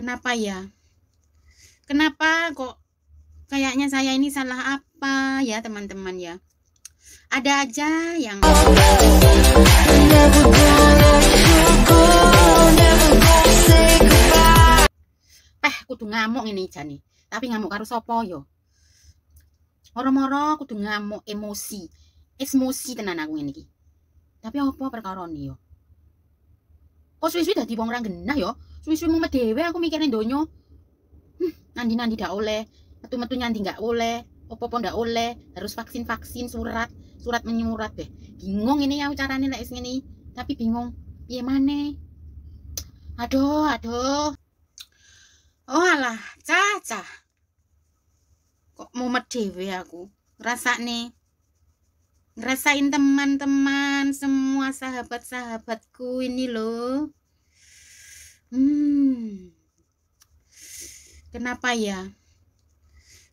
kenapa ya kenapa kok kayaknya saya ini salah apa ya teman-teman ya ada aja yang eh kudu ngamuk ini jani tapi ngamuk harus sopo yo moro-moro kudu ngamuk emosi emosi tenan aku ini tapi apa perkara yo kok suwi-suwi dadi wong orang genah yo ya? suwi-suwi mau dhewe aku mikirin donyo hm, nandi-nandi dak oleh metu-metu nanti nggak oleh opo-opo ndak oleh harus vaksin-vaksin surat surat menyurat deh bingung ini ya caranya nek ini tapi bingung piye mana aduh aduh oh alah caca kok mau dhewe aku nih ngerasain teman-teman semua sahabat-sahabatku ini loh hmm kenapa ya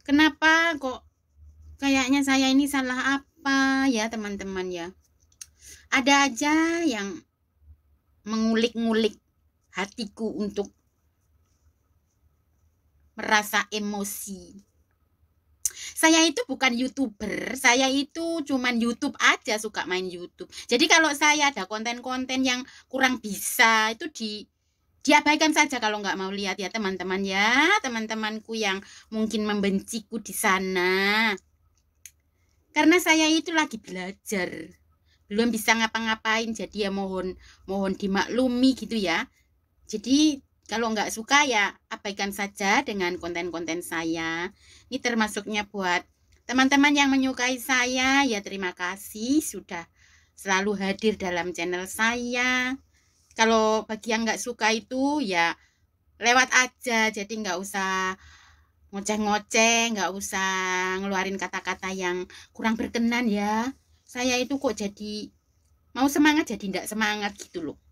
kenapa kok kayaknya saya ini salah apa ya teman-teman ya ada aja yang mengulik-ngulik hatiku untuk merasa emosi saya itu bukan youtuber saya itu cuman YouTube aja suka main YouTube jadi kalau saya ada konten-konten yang kurang bisa itu di diabaikan saja kalau nggak mau lihat ya teman-teman ya teman-temanku yang mungkin membenciku di sana karena saya itu lagi belajar belum bisa ngapa-ngapain jadi ya mohon mohon dimaklumi gitu ya jadi kalau nggak suka ya abaikan saja dengan konten-konten saya. Ini termasuknya buat teman-teman yang menyukai saya ya terima kasih sudah selalu hadir dalam channel saya. Kalau bagi yang nggak suka itu ya lewat aja jadi nggak usah ngoceh-ngoceh nggak usah ngeluarin kata-kata yang kurang berkenan ya. Saya itu kok jadi mau semangat jadi nggak semangat gitu loh.